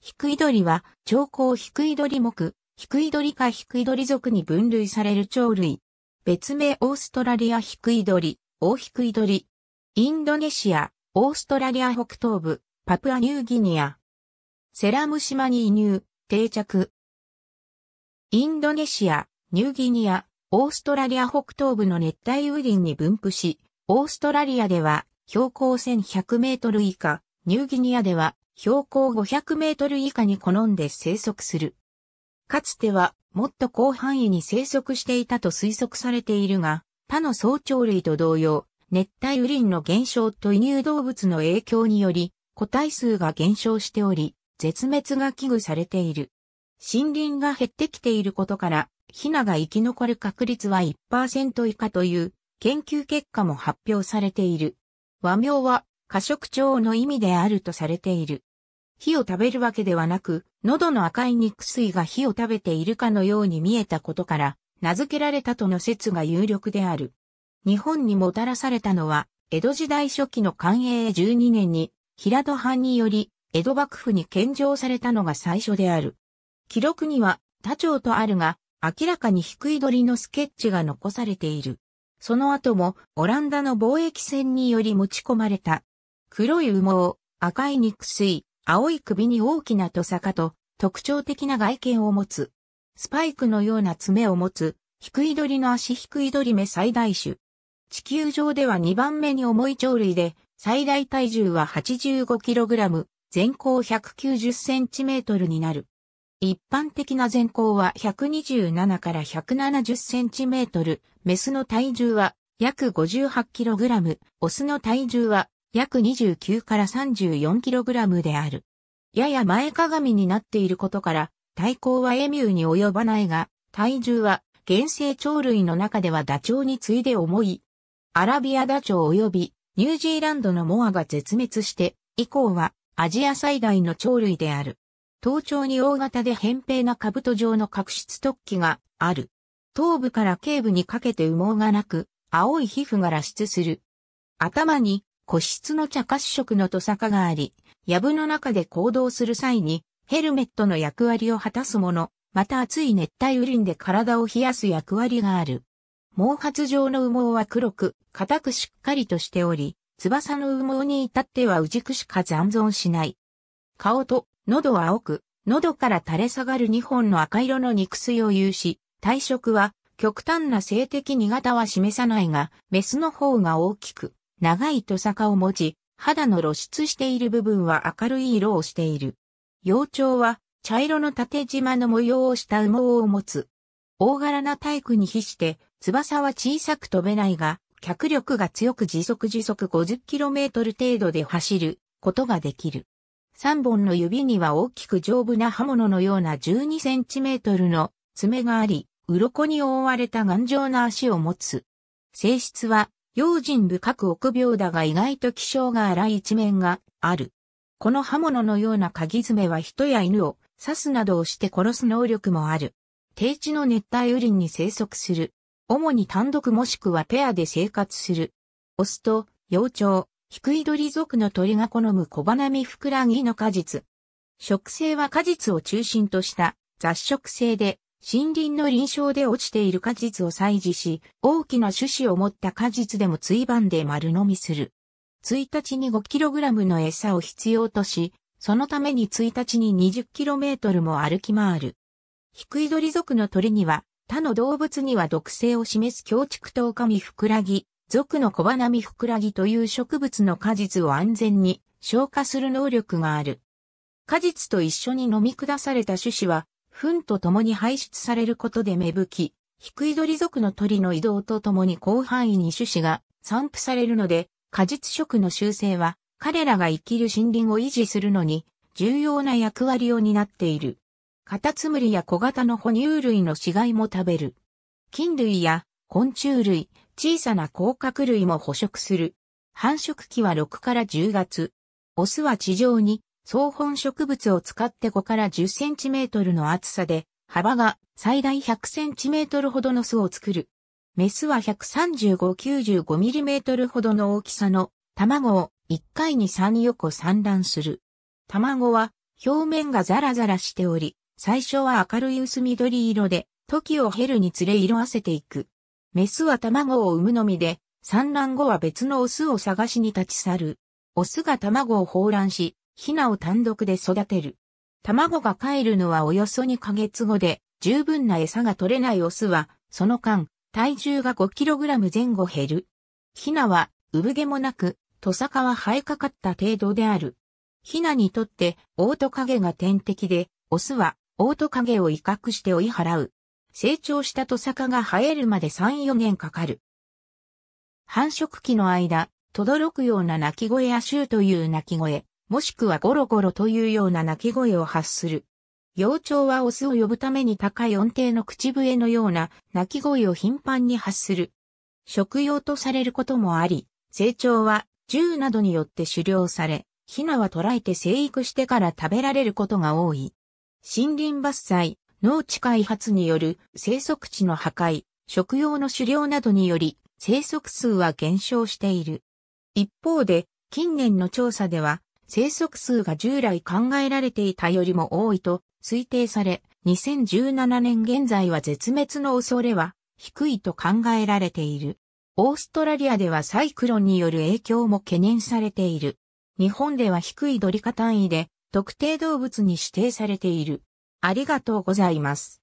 低い鳥は、長江低い鳥目、低い鳥か低い鳥属に分類される鳥類。別名オーストラリア低い鳥、大低い鳥。インドネシア、オーストラリア北東部、パプアニューギニア。セラム島に移入、定着。インドネシア、ニューギニア、オーストラリア北東部の熱帯雨林に分布し、オーストラリアでは標高1100メートル以下、ニューギニアでは標高500メートル以下に好んで生息する。かつてはもっと広範囲に生息していたと推測されているが、他の早鳥類と同様、熱帯雨林の減少と移入動物の影響により、個体数が減少しており、絶滅が危惧されている。森林が減ってきていることから、ヒナが生き残る確率は1%以下という研究結果も発表されている。和名は過食鳥の意味であるとされている。火を食べるわけではなく、喉の赤い肉水が火を食べているかのように見えたことから、名付けられたとの説が有力である。日本にもたらされたのは、江戸時代初期の寛永12年に、平戸藩により、江戸幕府に献上されたのが最初である。記録には、他町とあるが、明らかに低い鳥のスケッチが残されている。その後も、オランダの貿易船により持ち込まれた。黒い羽毛、赤い肉水、青い首に大きなトサカと特徴的な外見を持つ。スパイクのような爪を持つ、低い鳥の足低い鳥目最大種。地球上では2番目に重い鳥類で、最大体重は 85kg、全高 190cm になる。一般的な全高は127から 170cm、メスの体重は約 58kg、オスの体重は約29から 34kg である。やや前かがみになっていることから、体高はエミューに及ばないが、体重は原生鳥類の中ではダチョウに次いで重い。アラビアダチョウ及びニュージーランドのモアが絶滅して、以降はアジア最大の鳥類である。頭頂に大型で扁平な兜状の角質突起がある。頭部から頸部にかけて羽毛がなく、青い皮膚が露出する。頭に個室の茶褐色のトサカがあり、藪の中で行動する際に、ヘルメットの役割を果たすもの、また熱い熱帯雨林で体を冷やす役割がある。毛髪状の羽毛は黒く、硬くしっかりとしており、翼の羽毛に至ってはうじくしか残存しない。顔と喉は青く、喉から垂れ下がる2本の赤色の肉水を有し、体色は極端な性的苦型は示さないが、メスの方が大きく、長いトサカを持ち、肌の露出している部分は明るい色をしている。幼鳥は茶色の縦縞の模様をした羽毛を持つ。大柄な体育に比して翼は小さく飛べないが、脚力が強く時速時速 50km 程度で走ることができる。3本の指には大きく丈夫な刃物のような 12cm の爪があり、鱗に覆われた頑丈な足を持つ。性質は用心深く臆病だが意外と気性が荒い一面がある。この刃物のような鍵爪は人や犬を刺すなどをして殺す能力もある。低地の熱帯雨林に生息する。主に単独もしくはペアで生活する。オスと、幼鳥、低い鳥族の鳥が好む小花見ふくらぎの果実。食性は果実を中心とした雑食性で森林の臨床で落ちている果実を採示し、大きな種子を持った果実でもついばんで丸飲みする。1日に 5kg の餌を必要とし、そのために1日に 20km も歩き回る。低い鳥族の鳥には、他の動物には毒性を示す強畜トウカミフクラギ、族の小花見フクラギという植物の果実を安全に消化する能力がある。果実と一緒に飲み下された種子は糞と共に排出されることで芽吹き、低い鳥族の鳥の移動と共に広範囲に種子が散布されるので、果実食の修正は彼らが生きる森林を維持するのに重要な役割を担っている。カタツムリや小型の哺乳類の死骸も食べる。菌類や昆虫類、小さな甲殻類も捕食する。繁殖期は6から10月。オスは地上に総本植物を使って5から10センチメートルの厚さで、幅が最大100センチメートルほどの巣を作る。メスは135-95ミリメートルほどの大きさの卵を1回に3横産卵する。卵は表面がザラザラしており、最初は明るい薄緑色で、時を経るにつれ色あせていく。メスは卵を産むのみで、産卵後は別のオスを探しに立ち去る。オスが卵を放卵し、ヒナを単独で育てる。卵が帰るのはおよそ2ヶ月後で、十分な餌が取れないオスは、その間、体重が 5kg 前後減る。ヒナは、産毛もなく、トサカは生えかかった程度である。ヒナにとって、オオトカゲが天敵で、オスは、オオトカゲを威嚇して追い払う。成長したトサカが生えるまで3、4年かかる。繁殖期の間、とどろくような鳴き声やシューという鳴き声、もしくはゴロゴロというような鳴き声を発する。幼鳥はオスを呼ぶために高い音程の口笛のような鳴き声を頻繁に発する。食用とされることもあり、成長は銃などによって狩猟され、ヒナは捕らえて生育してから食べられることが多い。森林伐採、農地開発による生息地の破壊、食用の狩猟などにより生息数は減少している。一方で、近年の調査では、生息数が従来考えられていたよりも多いと推定され、2017年現在は絶滅の恐れは低いと考えられている。オーストラリアではサイクロンによる影響も懸念されている。日本では低いドリカ単位で特定動物に指定されている。ありがとうございます。